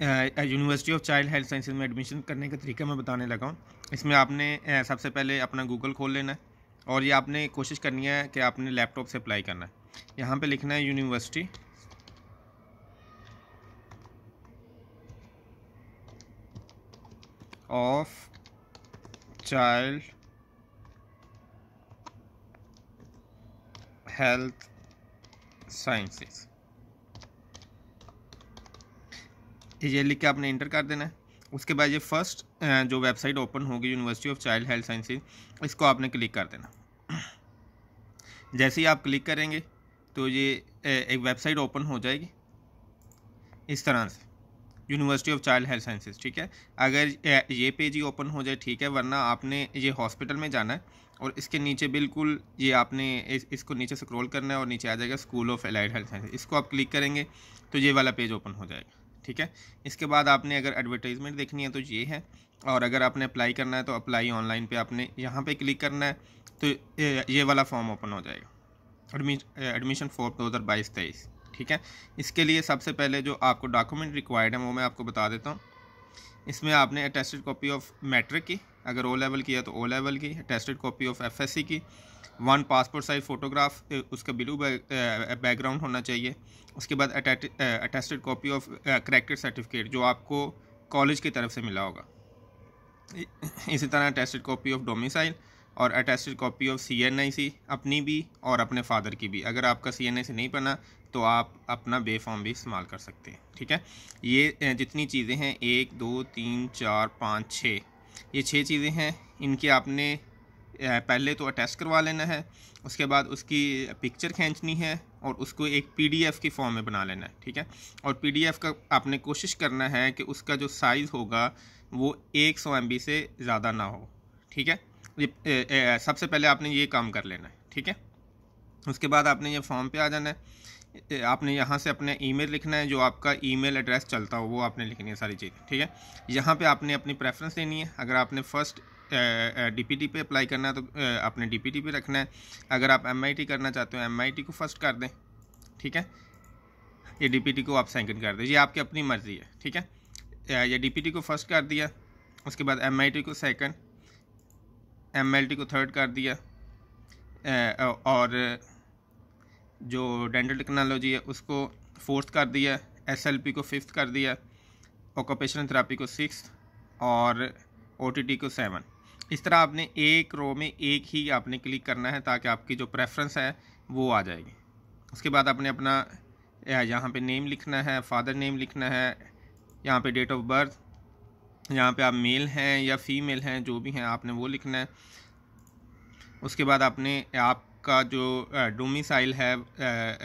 university of child health sciences में admission करने का तरीका मैं बताने लगा हूँ इसमें आपने सबसे पहले अपना गूगल खोल लेना है और ये आपने कोशिश करनी है कि आपने लैपटॉप से अप्लाई करना है यहाँ पे लिखना है university of child health sciences ये लिख के आपने इंटर कर देना है उसके बाद ये फर्स्ट जो वेबसाइट ओपन होगी university of child health sciences इसको आपने क्लिक कर देना जैसे ही आप क्लिक करेंगे तो ये एक वेबसाइट ओपन हो जाएगी इस तरह से university of child health sciences ठीक है अगर ये पेज ही ओपन हो जाए ठीक है वरना आपने ये हॉस्पिटल में जाना है और इसके नीचे बिल्कुल ये आपने इस, इसको नीचे स्क्रॉल करना है और नीचे आ जाएगा school of allied health science इसको आप क्लिक करेंगे तो ये वाला पेज ओपन हो जाएगा ठीक है इसके बाद आपने अगर एडवर्टाइजमेंट देखनी है तो ये है और अगर आपने अप्लाई करना है तो अप्लाई ऑनलाइन पे आपने यहाँ पे क्लिक करना है तो ये वाला फॉर्म ओपन हो जाएगा एडमिशन फॉर्म दो हज़ार बाईस तेईस ठीक है इसके लिए सबसे पहले जो आपको डॉक्यूमेंट रिक्वायर्ड है वो मैं आपको बता देता हूँ इसमें आपने अटेस्टेड कॉपी ऑफ मैट्रिक की अगर ओ लेवल की है तो ओ लेवल की अटेस्टेड कॉपी ऑफ एफ की वन पासपोर्ट साइज़ फ़ोटोग्राफ उसका ब्लू बैकग्राउंड eh, होना चाहिए उसके बाद attested copy of corrected certificate जो आपको कॉलेज की तरफ से मिला होगा इसी तरह अटेस्टेड कॉपी ऑफ डोमिसाइल और attested copy of C N I C अपनी भी और अपने फादर की भी अगर आपका सी एन आई सी नहीं बना तो आप अपना बे फॉर्म भी इस्तेमाल कर सकते हैं ठीक है ये eh, जितनी चीज़ें हैं एक दो तीन चार पाँच छः ये छः चीज़ें हैं इनके आपने पहले तो अटैच करवा लेना है उसके बाद उसकी पिक्चर खींचनी है और उसको एक पीडीएफ की फॉर्म में बना लेना है ठीक है और पीडीएफ का आपने कोशिश करना है कि उसका जो साइज़ होगा वो एक सौ एम से ज़्यादा ना हो ठीक है ये ए, ए, सबसे पहले आपने ये काम कर लेना है ठीक है उसके बाद आपने ये फॉर्म पर आ जाना है आपने यहाँ से अपने ईमेल लिखना है जो आपका ईमेल एड्रेस चलता हो वो आपने लिखनी है सारी चीज़ें ठीक है यहाँ पे आपने अपनी प्रेफरेंस देनी है अगर आपने फर्स्ट डीपीटी पे अप्लाई करना है तो आपने डीपीटी पे रखना है अगर आप एमआईटी करना चाहते हो एमआईटी को फर्स्ट कर दें ठीक है ये डीपीटी को आप सेकंड कर दें ये आपकी अपनी मर्ज़ी है ठीक है ये डीपीटी को फर्स्ट कर दिया उसके बाद एमआईटी को सेकंड एमएलटी को थर्ड कर दिया और जो डेंटल टेक्नोलॉजी है उसको फोर्थ कर दिया एस को फिफ्थ कर दिया ऑक्यूपेशनल थेरापी को सिक्स और ओ को सेवन इस तरह आपने एक रो में एक ही आपने क्लिक करना है ताकि आपकी जो प्रेफरेंस है वो आ जाएगी उसके बाद आपने अपना यहाँ पे नेम लिखना है फादर नेम लिखना है यहाँ पे डेट ऑफ बर्थ यहाँ पे आप मेल हैं या फीमेल हैं जो भी हैं आपने वो लिखना है उसके बाद आपने आप का जो डोमिसाइल है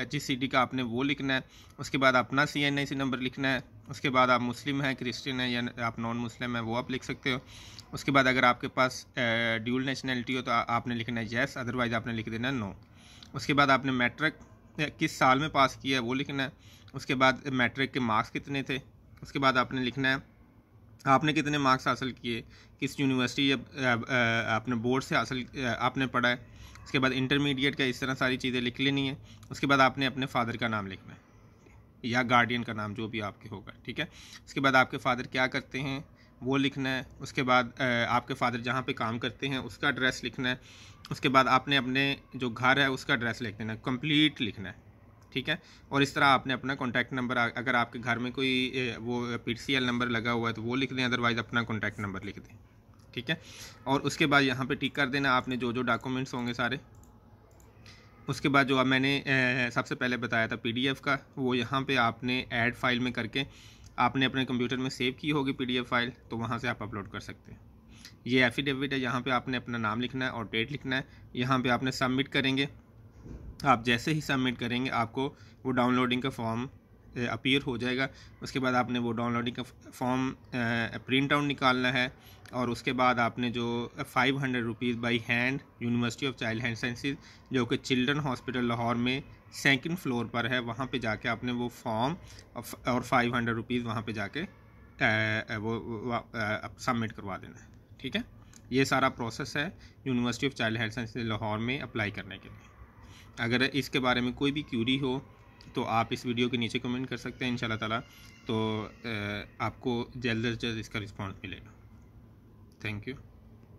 एच ई e का आपने वो लिखना है उसके बाद अपना सी एन आई सी नंबर लिखना है उसके बाद आप मुस्लिम हैं क्रिश्चियन हैं या आप नॉन मुस्लिम हैं वो आप लिख सकते हो उसके बाद अगर आपके पास ड्यूल नेशनैलिटी हो तो आपने लिखना है येस अदरवाइज़ आपने लिख देना है नो उसके बाद आपने मैट्रिक किस साल में पास किया है वो लिखना है उसके बाद मैट्रिक के मार्क्स कितने थे उसके बाद आपने लिखना है आपने कितने मार्क्स हासिल किए किस यूनिवर्सिटी या आपने बोर्ड से हासिल आपने पढ़ा है उसके बाद इंटरमीडिएट का इस तरह सारी चीज़ें लिख लेनी है उसके बाद आपने अपने फादर का नाम लिखना है या गार्डियन का नाम जो भी आपके होगा ठीक है उसके बाद आपके फादर क्या करते हैं वो लिखना है उसके बाद आपके फादर जहाँ पे काम करते हैं उसका एड्रेस लिखना है उसके बाद आपने अपने जो घर है उसका एड्रेस लिख देना है कम्प्लीट लिखना है ठीक है और इस तरह आपने अपना कॉन्टैक्ट नंबर अगर आपके घर में कोई वो पी नंबर लगा हुआ है तो वो लिख दें अदरवाइज़ अपना कॉन्टैक्ट नंबर लिख दें ठीक है और उसके बाद यहाँ पर टिक कर देना आपने जो जो डॉक्यूमेंट्स होंगे सारे उसके बाद जो अब मैंने सबसे पहले बताया था पीडीएफ का वो यहाँ पे आपने ऐड फाइल में करके आपने अपने कंप्यूटर में सेव की होगी पीडीएफ फाइल तो वहाँ से आप अपलोड कर सकते हैं ये एफिडेविट है यहाँ पे आपने अपना नाम लिखना है और डेट लिखना है यहाँ पे आपने सबमिट करेंगे आप जैसे ही सबमिट करेंगे आपको वो डाउनलोडिंग का फॉर्म अपीयर हो जाएगा उसके बाद आपने वो डाउनलोडिंग का फॉर्म प्रिंट आउट निकालना है और उसके बाद आपने जो five hundred rupees by hand university of child hand science जो कि चिल्ड्रन हॉस्पिटल लाहौर में सेकंड फ्लोर पर है वहाँ पे जाके आपने वो फॉर्म और फाइव हंड्रेड रुपीज़ वहाँ पर जाके वो सबमिट करवा देना है ठीक है ये सारा प्रोसेस है university of child health science Lahore में अप्लाई करने के लिए अगर इसके बारे में कोई भी क्यूरी हो तो आप इस वीडियो के नीचे कमेंट कर सकते हैं इन ताला तो आपको जल्द अज जल्द इसका रिस्पॉन्स मिलेगा थैंक यू